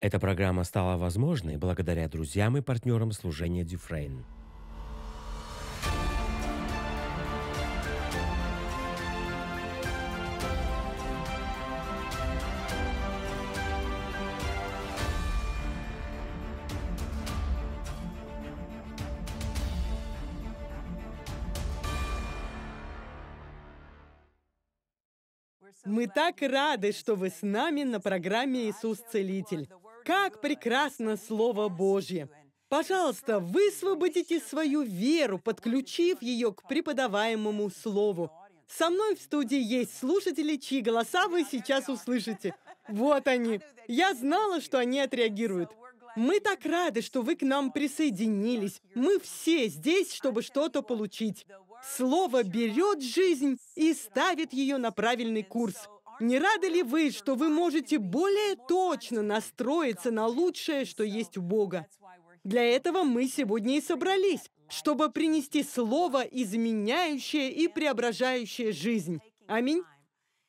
Эта программа стала возможной благодаря друзьям и партнерам служения Дюфрейн. Мы так рады, что вы с нами на программе «Иисус Целитель». Как прекрасно Слово Божье! Пожалуйста, высвободите свою веру, подключив ее к преподаваемому Слову. Со мной в студии есть слушатели, чьи голоса вы сейчас услышите. Вот они. Я знала, что они отреагируют. Мы так рады, что вы к нам присоединились. Мы все здесь, чтобы что-то получить. Слово берет жизнь и ставит ее на правильный курс. Не рады ли вы, что вы можете более точно настроиться на лучшее, что есть у Бога? Для этого мы сегодня и собрались, чтобы принести слово, изменяющее и преображающее жизнь. Аминь.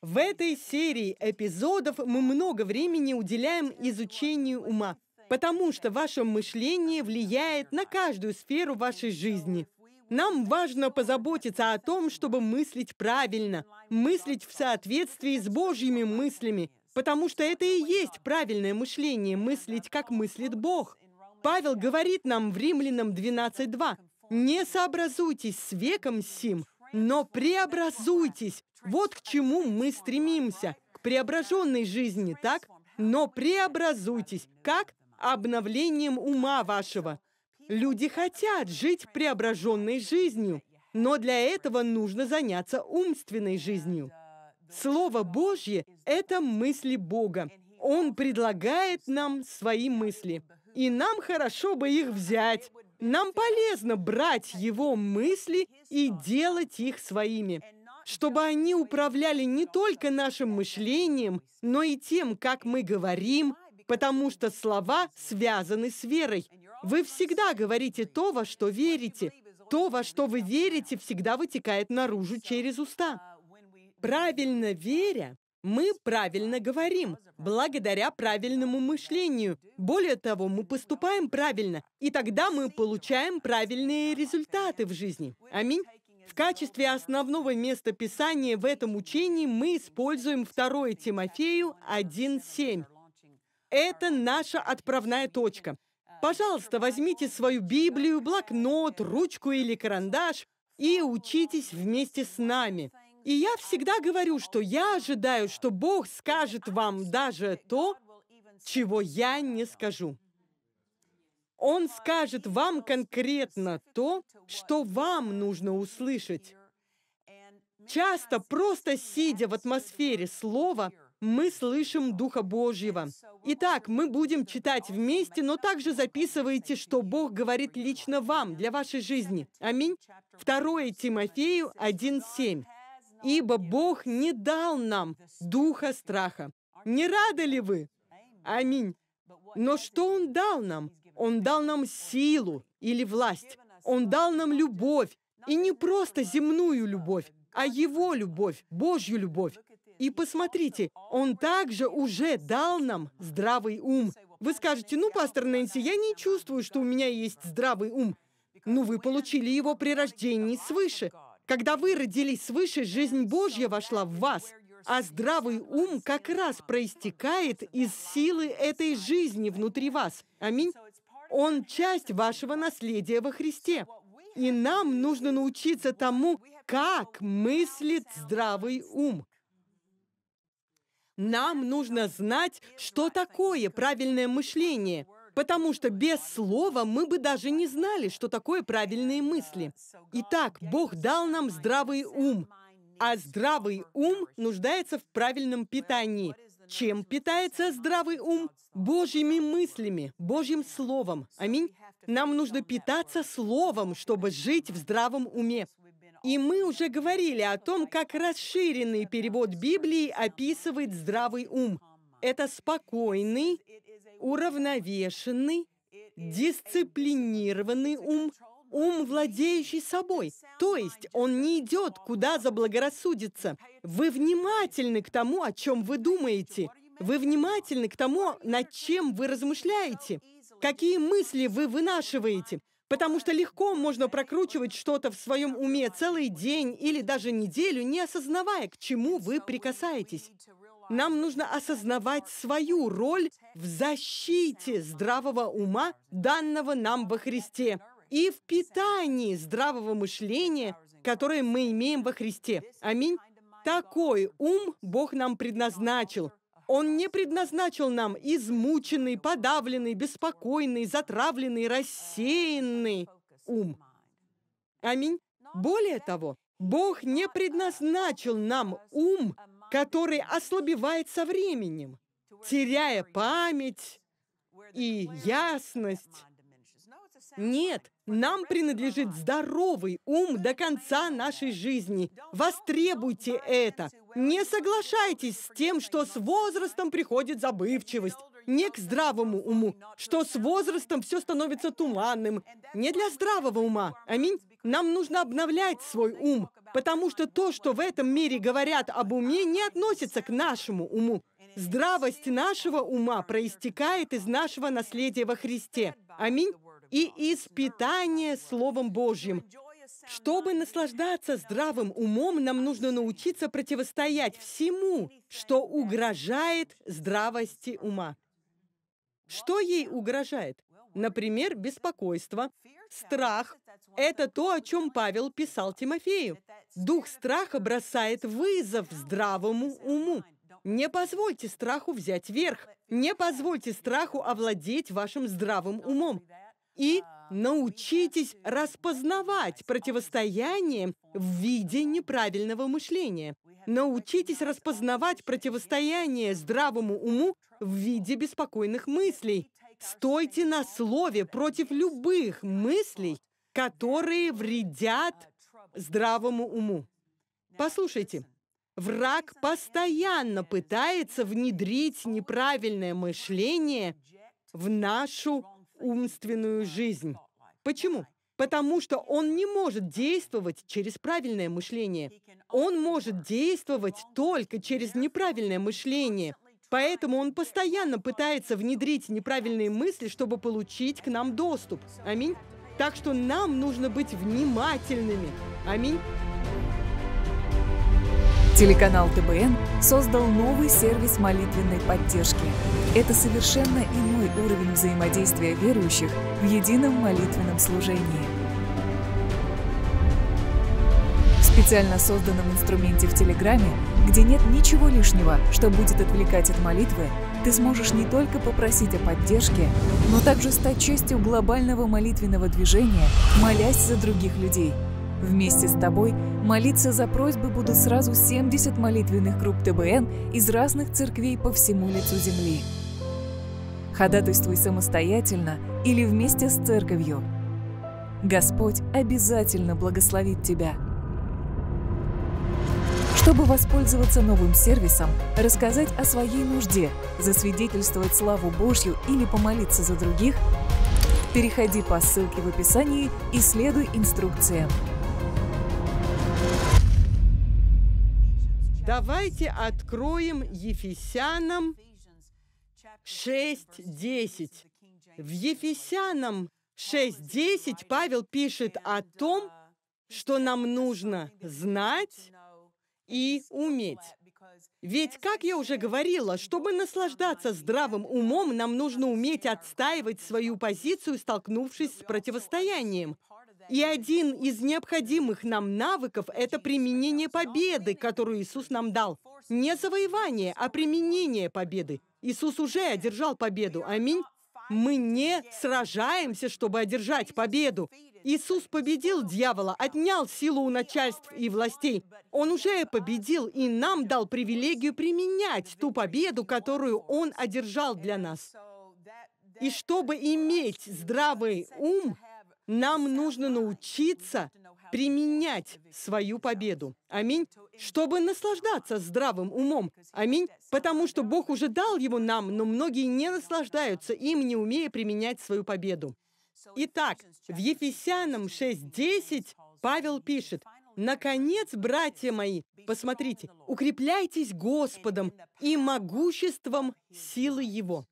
В этой серии эпизодов мы много времени уделяем изучению ума, потому что ваше мышление влияет на каждую сферу вашей жизни – нам важно позаботиться о том, чтобы мыслить правильно, мыслить в соответствии с Божьими мыслями, потому что это и есть правильное мышление, мыслить, как мыслит Бог. Павел говорит нам в Римлянам 12.2, «Не сообразуйтесь с веком сим, но преобразуйтесь». Вот к чему мы стремимся, к преображенной жизни, так? «Но преобразуйтесь». Как? Обновлением ума вашего. Люди хотят жить преображенной жизнью, но для этого нужно заняться умственной жизнью. Слово Божье – это мысли Бога. Он предлагает нам свои мысли. И нам хорошо бы их взять. Нам полезно брать его мысли и делать их своими, чтобы они управляли не только нашим мышлением, но и тем, как мы говорим, потому что слова связаны с верой, вы всегда говорите то, во что верите. То, во что вы верите, всегда вытекает наружу через уста. Правильно веря, мы правильно говорим, благодаря правильному мышлению. Более того, мы поступаем правильно, и тогда мы получаем правильные результаты в жизни. Аминь. В качестве основного места Писания в этом учении мы используем 2 Тимофею 1.7. Это наша отправная точка. Пожалуйста, возьмите свою Библию, блокнот, ручку или карандаш и учитесь вместе с нами. И я всегда говорю, что я ожидаю, что Бог скажет вам даже то, чего я не скажу. Он скажет вам конкретно то, что вам нужно услышать. Часто, просто сидя в атмосфере слова, мы слышим Духа Божьего. Итак, мы будем читать вместе, но также записывайте, что Бог говорит лично вам, для вашей жизни. Аминь. 2 Тимофею 1.7. «Ибо Бог не дал нам духа страха». Не рады ли вы? Аминь. Но что Он дал нам? Он дал нам силу или власть. Он дал нам любовь. И не просто земную любовь, а Его любовь, Божью любовь. И посмотрите, он также уже дал нам здравый ум. Вы скажете, ну, пастор Нэнси, я не чувствую, что у меня есть здравый ум. Но ну, вы получили его при рождении свыше. Когда вы родились свыше, жизнь Божья вошла в вас. А здравый ум как раз проистекает из силы этой жизни внутри вас. Аминь. Он часть вашего наследия во Христе. И нам нужно научиться тому, как мыслит здравый ум. Нам нужно знать, что такое правильное мышление, потому что без слова мы бы даже не знали, что такое правильные мысли. Итак, Бог дал нам здравый ум, а здравый ум нуждается в правильном питании. Чем питается здравый ум? Божьими мыслями, Божьим Словом. Аминь. Нам нужно питаться Словом, чтобы жить в здравом уме. И мы уже говорили о том, как расширенный перевод Библии описывает здравый ум. Это спокойный, уравновешенный, дисциплинированный ум, ум, владеющий собой. То есть он не идет, куда заблагорассудится. Вы внимательны к тому, о чем вы думаете. Вы внимательны к тому, над чем вы размышляете. Какие мысли вы вынашиваете. Потому что легко можно прокручивать что-то в своем уме целый день или даже неделю, не осознавая, к чему вы прикасаетесь. Нам нужно осознавать свою роль в защите здравого ума, данного нам во Христе, и в питании здравого мышления, которое мы имеем во Христе. Аминь. Такой ум Бог нам предназначил, он не предназначил нам измученный, подавленный, беспокойный, затравленный, рассеянный ум. Аминь. Более того, Бог не предназначил нам ум, который ослабевает со временем, теряя память и ясность. Нет, нам принадлежит здоровый ум до конца нашей жизни. Востребуйте это. Не соглашайтесь с тем, что с возрастом приходит забывчивость. Не к здравому уму, что с возрастом все становится туманным. Не для здравого ума. Аминь. Нам нужно обновлять свой ум, потому что то, что в этом мире говорят об уме, не относится к нашему уму. Здравость нашего ума проистекает из нашего наследия во Христе. Аминь и испытание Словом Божьим. Чтобы наслаждаться здравым умом, нам нужно научиться противостоять всему, что угрожает здравости ума. Что ей угрожает? Например, беспокойство, страх. Это то, о чем Павел писал Тимофею. Дух страха бросает вызов здравому уму. Не позвольте страху взять верх. Не позвольте страху овладеть вашим здравым умом и научитесь распознавать противостояние в виде неправильного мышления. Научитесь распознавать противостояние здравому уму в виде беспокойных мыслей. Стойте на слове против любых мыслей, которые вредят здравому уму. Послушайте, враг постоянно пытается внедрить неправильное мышление в нашу умственную жизнь. Почему? Потому что он не может действовать через правильное мышление. Он может действовать только через неправильное мышление. Поэтому он постоянно пытается внедрить неправильные мысли, чтобы получить к нам доступ. Аминь. Так что нам нужно быть внимательными. Аминь. Телеканал ТБН создал новый сервис молитвенной поддержки. Это совершенно иное уровень взаимодействия верующих в едином молитвенном служении. В специально созданном инструменте в Телеграме, где нет ничего лишнего, что будет отвлекать от молитвы, ты сможешь не только попросить о поддержке, но также стать частью глобального молитвенного движения, молясь за других людей. Вместе с тобой молиться за просьбы будут сразу 70 молитвенных групп ТБН из разных церквей по всему лицу Земли. Ходатайствуй самостоятельно или вместе с церковью. Господь обязательно благословит тебя. Чтобы воспользоваться новым сервисом, рассказать о своей нужде, засвидетельствовать славу Божью или помолиться за других, переходи по ссылке в описании и следуй инструкциям. Давайте откроем Ефесянам 6.10. В Ефесянам 6.10 Павел пишет о том, что нам нужно знать и уметь. Ведь, как я уже говорила, чтобы наслаждаться здравым умом, нам нужно уметь отстаивать свою позицию, столкнувшись с противостоянием. И один из необходимых нам навыков – это применение победы, которую Иисус нам дал. Не завоевание, а применение победы. Иисус уже одержал победу. Аминь. Мы не сражаемся, чтобы одержать победу. Иисус победил дьявола, отнял силу у начальств и властей. Он уже победил и нам дал привилегию применять ту победу, которую Он одержал для нас. И чтобы иметь здравый ум, нам нужно научиться применять свою победу. Аминь чтобы наслаждаться здравым умом. Аминь. Потому что Бог уже дал его нам, но многие не наслаждаются им, не умея применять свою победу. Итак, в Ефесянам 6.10 Павел пишет, «Наконец, братья мои, посмотрите, укрепляйтесь Господом и могуществом силы Его».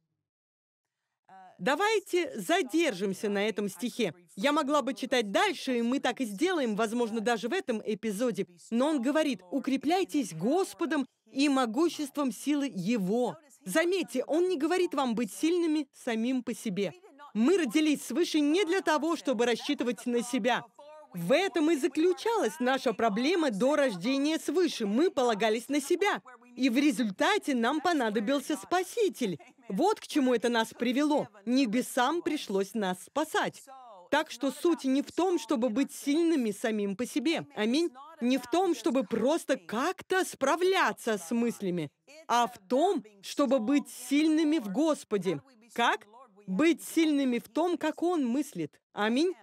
Давайте задержимся на этом стихе, я могла бы читать дальше, и мы так и сделаем, возможно, даже в этом эпизоде. Но он говорит, укрепляйтесь Господом и могуществом силы Его. Заметьте, он не говорит вам быть сильными самим по себе. Мы родились свыше не для того, чтобы рассчитывать на себя. В этом и заключалась наша проблема до рождения свыше. Мы полагались на себя. И в результате нам понадобился Спаситель. Вот к чему это нас привело. Небесам пришлось нас спасать. Так что суть не в том, чтобы быть сильными самим по себе. Аминь. Не в том, чтобы просто как-то справляться с мыслями, а в том, чтобы быть сильными в Господе. Как? Быть сильными в том, как Он мыслит. Аминь.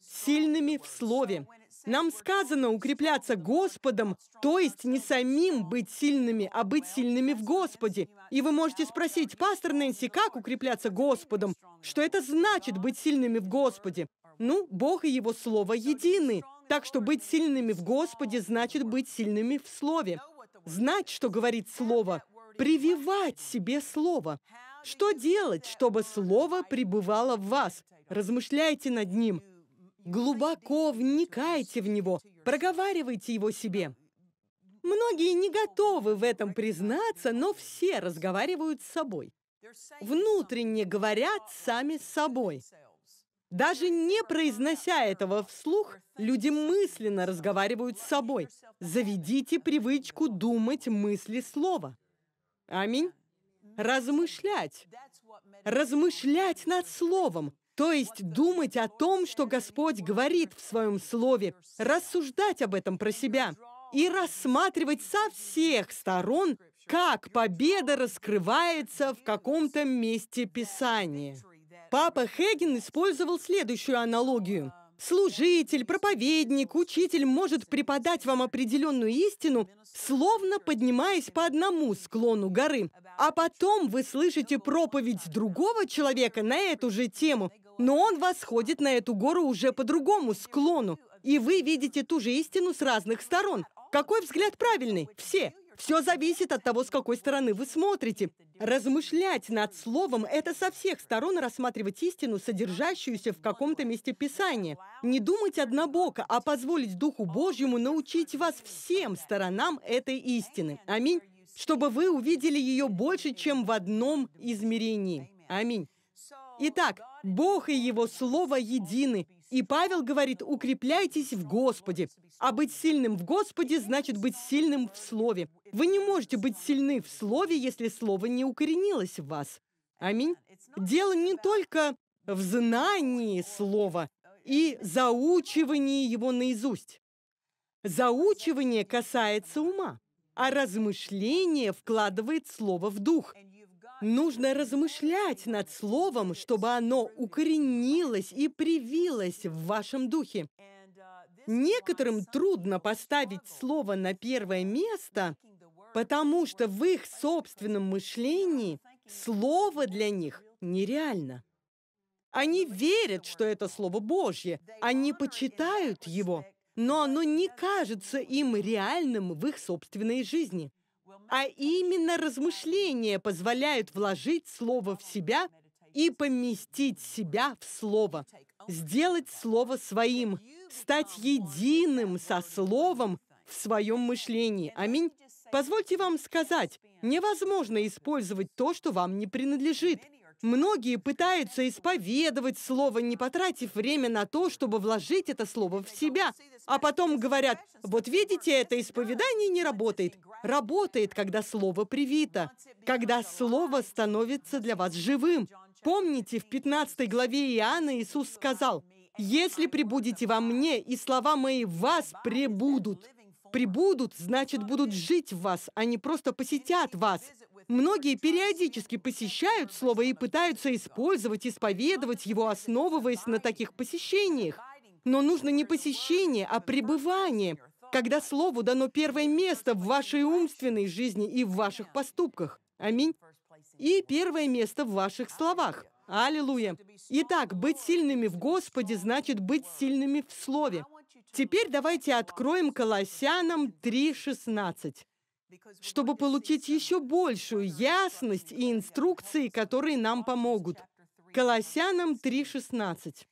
Сильными в Слове. Нам сказано укрепляться Господом, то есть не самим быть сильными, а быть сильными в Господе. И вы можете спросить, пастор Нэнси, как укрепляться Господом? Что это значит быть сильными в Господе? Ну, Бог и Его Слово едины. Так что быть сильными в Господе значит быть сильными в Слове. Знать, что говорит Слово, прививать себе Слово. Что делать, чтобы Слово пребывало в вас? Размышляйте над ним – Глубоко вникайте в него, проговаривайте его себе. Многие не готовы в этом признаться, но все разговаривают с собой. Внутренне говорят сами с собой. Даже не произнося этого вслух, люди мысленно разговаривают с собой. Заведите привычку думать мысли слова. Аминь. Размышлять. Размышлять над словом. То есть думать о том, что Господь говорит в своем слове, рассуждать об этом про себя и рассматривать со всех сторон, как победа раскрывается в каком-то месте Писания. Папа Хеген использовал следующую аналогию. Служитель, проповедник, учитель может преподать вам определенную истину, словно поднимаясь по одному склону горы. А потом вы слышите проповедь другого человека на эту же тему, но он восходит на эту гору уже по другому склону. И вы видите ту же истину с разных сторон. Какой взгляд правильный? Все. Все зависит от того, с какой стороны вы смотрите. Размышлять над словом – это со всех сторон рассматривать истину, содержащуюся в каком-то месте Писания. Не думать однобоко, а позволить Духу Божьему научить вас всем сторонам этой истины. Аминь. Чтобы вы увидели ее больше, чем в одном измерении. Аминь. Итак, Бог и Его Слово едины. И Павел говорит, укрепляйтесь в Господе. А быть сильным в Господе значит быть сильным в Слове. Вы не можете быть сильны в Слове, если Слово не укоренилось в вас. Аминь. Дело не только в знании Слова и заучивании его наизусть. Заучивание касается ума, а размышление вкладывает Слово в дух – Нужно размышлять над словом, чтобы оно укоренилось и привилось в вашем духе. Некоторым трудно поставить слово на первое место, потому что в их собственном мышлении слово для них нереально. Они верят, что это Слово Божье, они почитают его, но оно не кажется им реальным в их собственной жизни а именно размышления позволяют вложить слово в себя и поместить себя в слово, сделать слово своим, стать единым со словом в своем мышлении. Аминь. Позвольте вам сказать, невозможно использовать то, что вам не принадлежит. Многие пытаются исповедовать слово, не потратив время на то, чтобы вложить это слово в себя. А потом говорят, вот видите, это исповедание не работает. Работает, когда слово привито, когда слово становится для вас живым. Помните, в 15 главе Иоанна Иисус сказал, «Если прибудете во мне, и слова мои в вас пребудут, прибудут, значит, будут жить в вас, а не просто посетят вас. Многие периодически посещают слово и пытаются использовать, исповедовать его, основываясь на таких посещениях. Но нужно не посещение, а пребывание, когда слову дано первое место в вашей умственной жизни и в ваших поступках. Аминь. И первое место в ваших словах. Аллилуйя. Итак, быть сильными в Господе значит быть сильными в Слове. Теперь давайте откроем Колоссянам 3.16, чтобы получить еще большую ясность и инструкции, которые нам помогут. Колоссянам 3.16.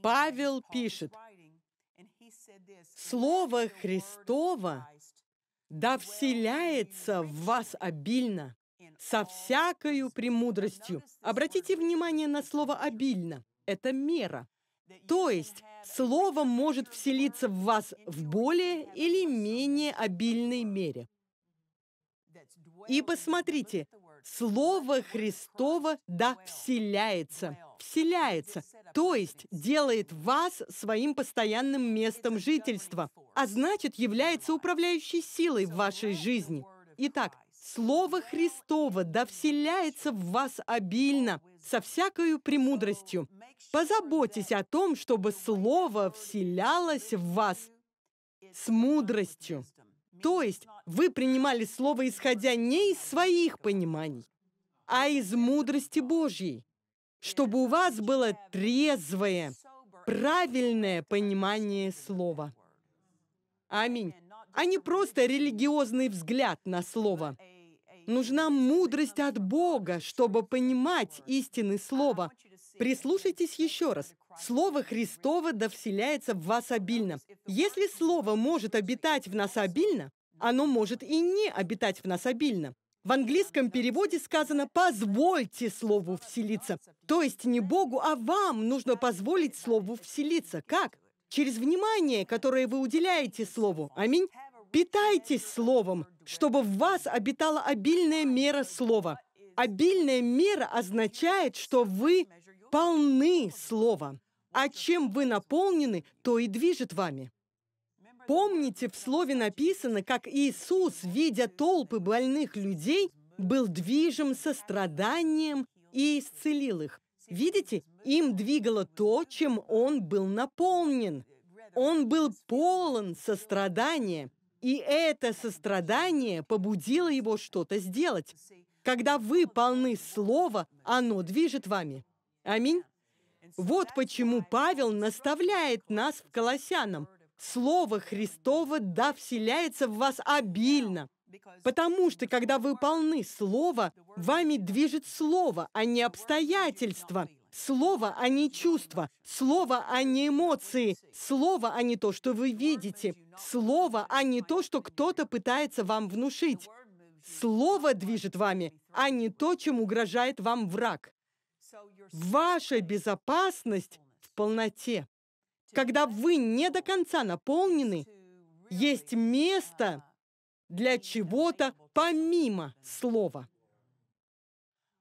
Павел пишет, «Слово Христово да вселяется в вас обильно, со всякою премудростью». Обратите внимание на слово «обильно». Это мера. То есть слово может вселиться в вас в более или менее обильной мере. И посмотрите, слово Христово да вселяется, вселяется, то есть делает вас своим постоянным местом жительства, а значит является управляющей силой в вашей жизни. Итак, Слово Христово да вселяется в вас обильно, со всякою премудростью. Позаботьтесь о том, чтобы Слово вселялось в вас с мудростью. То есть вы принимали Слово, исходя не из своих пониманий, а из мудрости Божьей, чтобы у вас было трезвое, правильное понимание Слова. Аминь а не просто религиозный взгляд на Слово – Нужна мудрость от Бога, чтобы понимать истины Слова. Прислушайтесь еще раз. Слово Христово да вселяется в вас обильно. Если Слово может обитать в нас обильно, оно может и не обитать в нас обильно. В английском переводе сказано «позвольте слову вселиться». То есть не Богу, а вам нужно позволить слову вселиться. Как? Через внимание, которое вы уделяете слову. Аминь. Питайтесь словом, чтобы в вас обитала обильная мера слова. Обильная мера означает, что вы полны слова. А чем вы наполнены, то и движет вами. Помните, в слове написано, как Иисус, видя толпы больных людей, был движим состраданием и исцелил их. Видите, им двигало то, чем он был наполнен. Он был полон сострадания – и это сострадание побудило его что-то сделать. Когда вы полны слова, оно движет вами. Аминь. Вот почему Павел наставляет нас в Колоссянам. Слово Христово да вселяется в вас обильно. Потому что, когда вы полны Слова, вами движет Слово, а не обстоятельства – Слово, а не чувство. Слово, а не эмоции. Слово, а не то, что вы видите. Слово, а не то, что кто-то пытается вам внушить. Слово движет вами, а не то, чем угрожает вам враг. Ваша безопасность в полноте. Когда вы не до конца наполнены, есть место для чего-то помимо слова.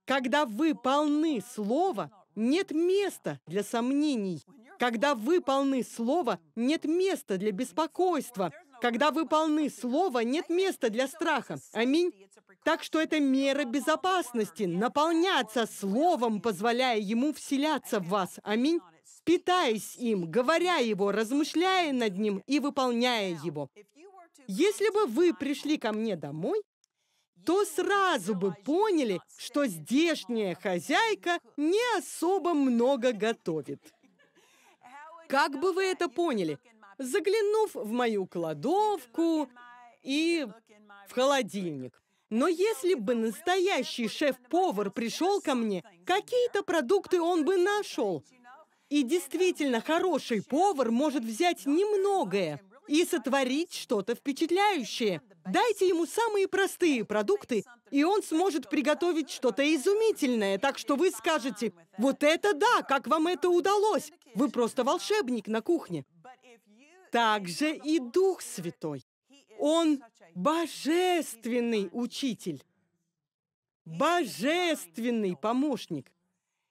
Когда вы полны слова, нет места для сомнений. Когда вы полны слова, нет места для беспокойства. Когда вы полны слова, нет места для страха. Аминь. Так что это мера безопасности. Наполняться словом, позволяя ему вселяться в вас. Аминь. Питаясь им, говоря его, размышляя над ним и выполняя его. Если бы вы пришли ко мне домой то сразу бы поняли, что здешняя хозяйка не особо много готовит. Как бы вы это поняли? Заглянув в мою кладовку и в холодильник. Но если бы настоящий шеф-повар пришел ко мне, какие-то продукты он бы нашел. И действительно хороший повар может взять немногое, и сотворить что-то впечатляющее. Дайте ему самые простые продукты, и он сможет приготовить что-то изумительное. Так что вы скажете, вот это да, как вам это удалось? Вы просто волшебник на кухне. Также и Дух Святой. Он божественный учитель, божественный помощник.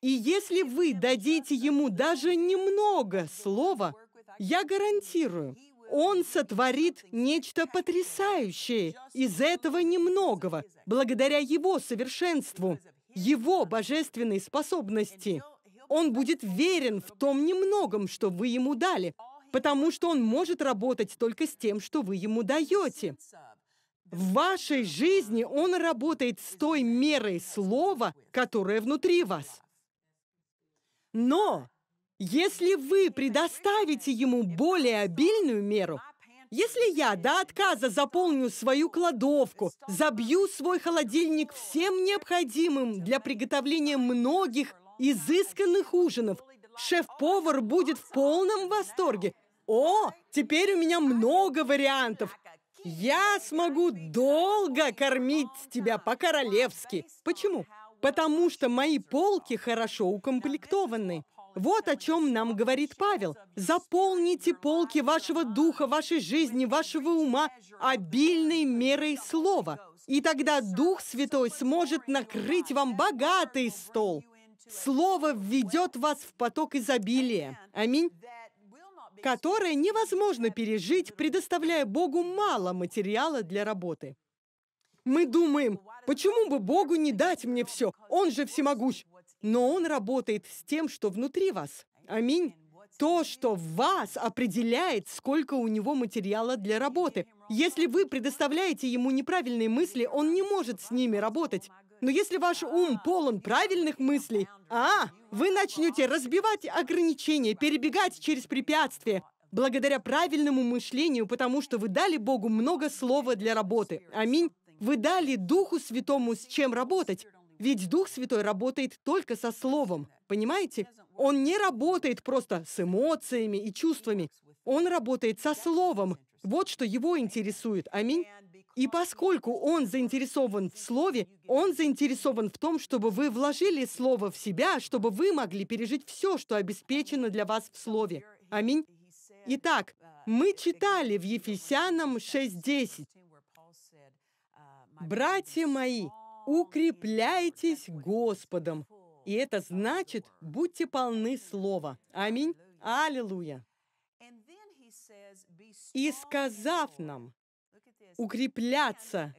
И если вы дадите ему даже немного слова, я гарантирую, он сотворит нечто потрясающее из этого немногого, благодаря Его совершенству, Его божественной способности. Он будет верен в том немногом, что вы Ему дали, потому что Он может работать только с тем, что вы Ему даете. В вашей жизни Он работает с той мерой слова, которое внутри вас. Но если вы предоставите ему более обильную меру, если я до отказа заполню свою кладовку, забью свой холодильник всем необходимым для приготовления многих изысканных ужинов, шеф-повар будет в полном восторге. О, теперь у меня много вариантов. Я смогу долго кормить тебя по-королевски. Почему? Потому что мои полки хорошо укомплектованы. Вот о чем нам говорит Павел. «Заполните полки вашего духа, вашей жизни, вашего ума обильной мерой слова, и тогда Дух Святой сможет накрыть вам богатый стол. Слово введет вас в поток изобилия. Аминь которое невозможно пережить, предоставляя Богу мало материала для работы. Мы думаем, почему бы Богу не дать мне все? Он же всемогущ но Он работает с тем, что внутри вас. Аминь. То, что в вас, определяет, сколько у него материала для работы. Если вы предоставляете ему неправильные мысли, он не может с ними работать. Но если ваш ум полон правильных мыслей, а, вы начнете разбивать ограничения, перебегать через препятствия, благодаря правильному мышлению, потому что вы дали Богу много слова для работы. Аминь. Вы дали Духу Святому с чем работать. Ведь Дух Святой работает только со Словом, понимаете? Он не работает просто с эмоциями и чувствами. Он работает со Словом. Вот что его интересует. Аминь. И поскольку он заинтересован в Слове, он заинтересован в том, чтобы вы вложили Слово в себя, чтобы вы могли пережить все, что обеспечено для вас в Слове. Аминь. Итак, мы читали в Ефесянам 6.10. «Братья мои, укрепляйтесь Господом. И это значит, будьте полны Слова. Аминь. Аллилуйя. И сказав нам укрепляться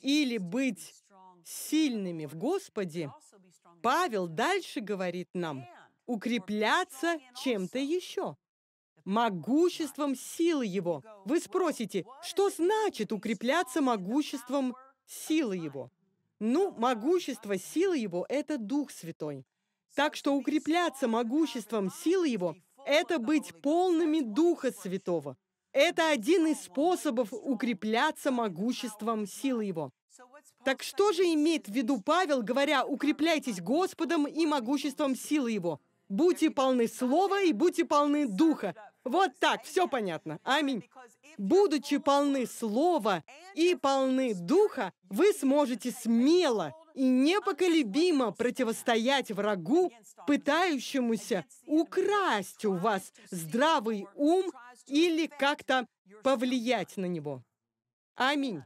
или быть сильными в Господе, Павел дальше говорит нам укрепляться чем-то еще могуществом силы Его. Вы спросите, что значит укрепляться могуществом силы Его? Ну, могущество сила его – это Дух Святой. Так что укрепляться могуществом силы его – это быть полными Духа Святого. Это один из способов укрепляться могуществом силы его. Так что же имеет в виду Павел, говоря «укрепляйтесь Господом и могуществом силы его»? Будьте полны Слова и будьте полны Духа. Вот так, все понятно. Аминь будучи полны слова и полны духа, вы сможете смело и непоколебимо противостоять врагу, пытающемуся украсть у вас здравый ум или как-то повлиять на него. Аминь.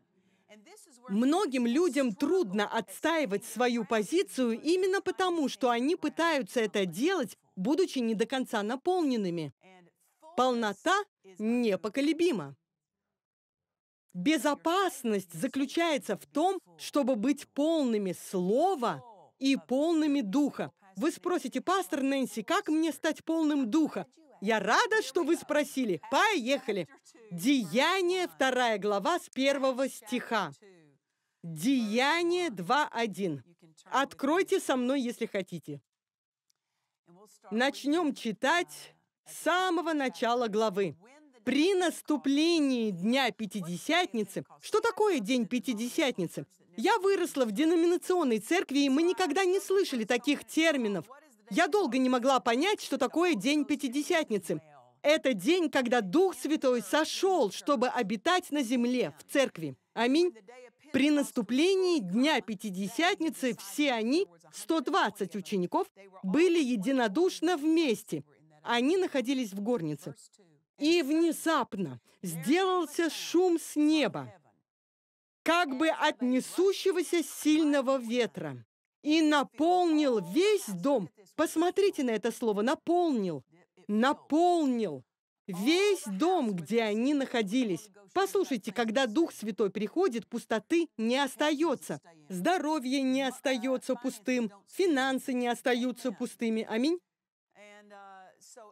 Многим людям трудно отстаивать свою позицию именно потому, что они пытаются это делать, будучи не до конца наполненными. Полнота непоколебима. Безопасность заключается в том, чтобы быть полными слова и полными духа. Вы спросите, пастор Нэнси, как мне стать полным духа? Я рада, что вы спросили. Поехали. Деяние, вторая глава, с первого стиха. Деяние 2.1. Откройте со мной, если хотите. Начнем читать с самого начала главы. При наступлении Дня Пятидесятницы, что такое День Пятидесятницы? Я выросла в деноминационной церкви, и мы никогда не слышали таких терминов. Я долго не могла понять, что такое День Пятидесятницы. Это день, когда Дух Святой сошел, чтобы обитать на земле, в церкви. Аминь. При наступлении Дня Пятидесятницы все они, 120 учеников, были единодушно вместе. Они находились в горнице и внезапно сделался шум с неба, как бы от несущегося сильного ветра, и наполнил весь дом. Посмотрите на это слово «наполнил». Наполнил весь дом, где они находились. Послушайте, когда Дух Святой приходит, пустоты не остается. Здоровье не остается пустым, финансы не остаются пустыми. Аминь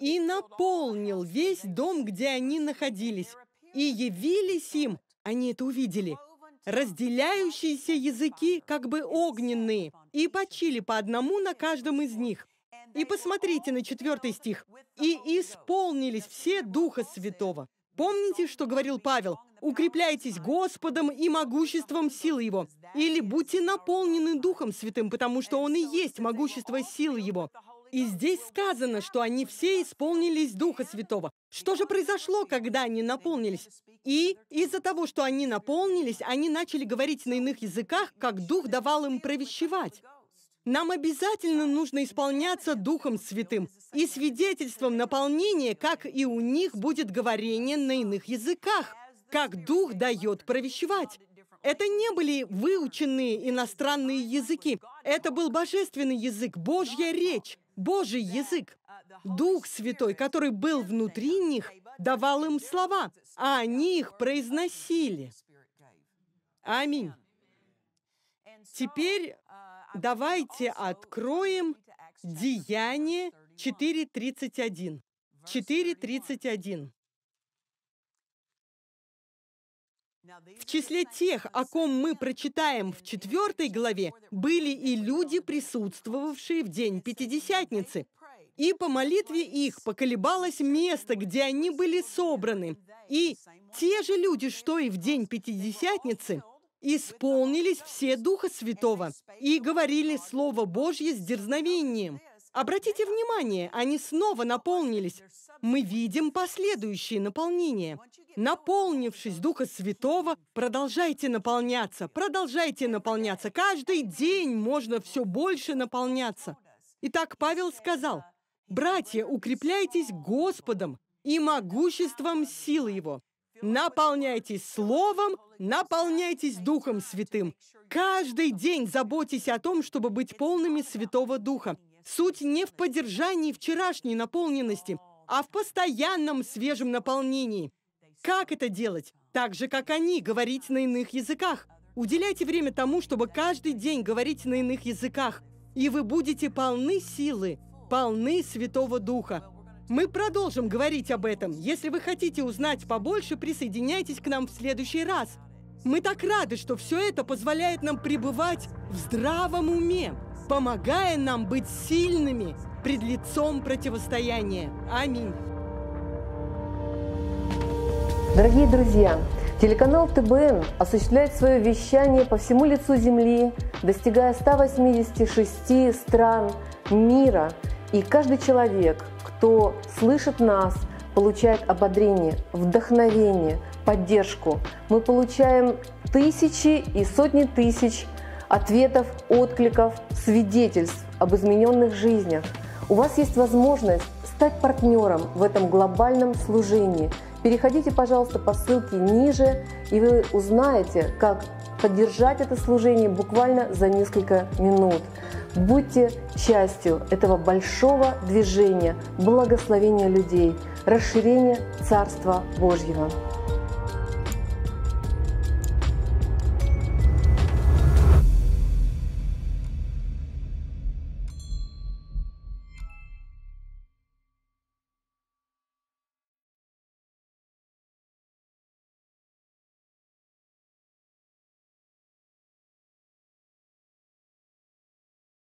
и наполнил весь дом, где они находились. И явились им, они это увидели, разделяющиеся языки, как бы огненные, и почили по одному на каждом из них. И посмотрите на четвертый стих. «И исполнились все Духа Святого». Помните, что говорил Павел? «Укрепляйтесь Господом и могуществом силы Его». Или «Будьте наполнены Духом Святым, потому что Он и есть могущество силы Его». И здесь сказано, что они все исполнились Духа Святого. Что же произошло, когда они наполнились? И из-за того, что они наполнились, они начали говорить на иных языках, как Дух давал им провещевать. Нам обязательно нужно исполняться Духом Святым. И свидетельством наполнения, как и у них, будет говорение на иных языках, как Дух дает провещевать. Это не были выученные иностранные языки. Это был божественный язык, Божья речь. Божий язык. Дух Святой, который был внутри них, давал им слова, а они их произносили. Аминь. Теперь давайте откроем Деяние 4.31. 4.31. В числе тех, о ком мы прочитаем в четвертой главе, были и люди, присутствовавшие в день Пятидесятницы. И по молитве их поколебалось место, где они были собраны. И те же люди, что и в день Пятидесятницы, исполнились все Духа Святого и говорили Слово Божье с дерзновением. Обратите внимание, они снова наполнились. Мы видим последующие наполнения. Наполнившись Духа Святого, продолжайте наполняться, продолжайте наполняться. Каждый день можно все больше наполняться. Итак, Павел сказал, «Братья, укрепляйтесь Господом и могуществом силы Его». Наполняйтесь Словом, наполняйтесь Духом Святым. Каждый день заботьтесь о том, чтобы быть полными Святого Духа. Суть не в поддержании вчерашней наполненности, а в постоянном свежем наполнении. Как это делать? Так же, как они, говорить на иных языках. Уделяйте время тому, чтобы каждый день говорить на иных языках, и вы будете полны силы, полны Святого Духа. Мы продолжим говорить об этом. Если вы хотите узнать побольше, присоединяйтесь к нам в следующий раз – мы так рады, что все это позволяет нам пребывать в здравом уме, помогая нам быть сильными пред лицом противостояния. Аминь. Дорогие друзья, телеканал ТБН осуществляет свое вещание по всему лицу Земли, достигая 186 стран мира. И каждый человек, кто слышит нас – получает ободрение, вдохновение, поддержку. Мы получаем тысячи и сотни тысяч ответов, откликов, свидетельств об измененных жизнях. У вас есть возможность стать партнером в этом глобальном служении. Переходите, пожалуйста, по ссылке ниже, и вы узнаете, как поддержать это служение буквально за несколько минут. Будьте частью этого большого движения, благословения людей – расширение Царства Божьего.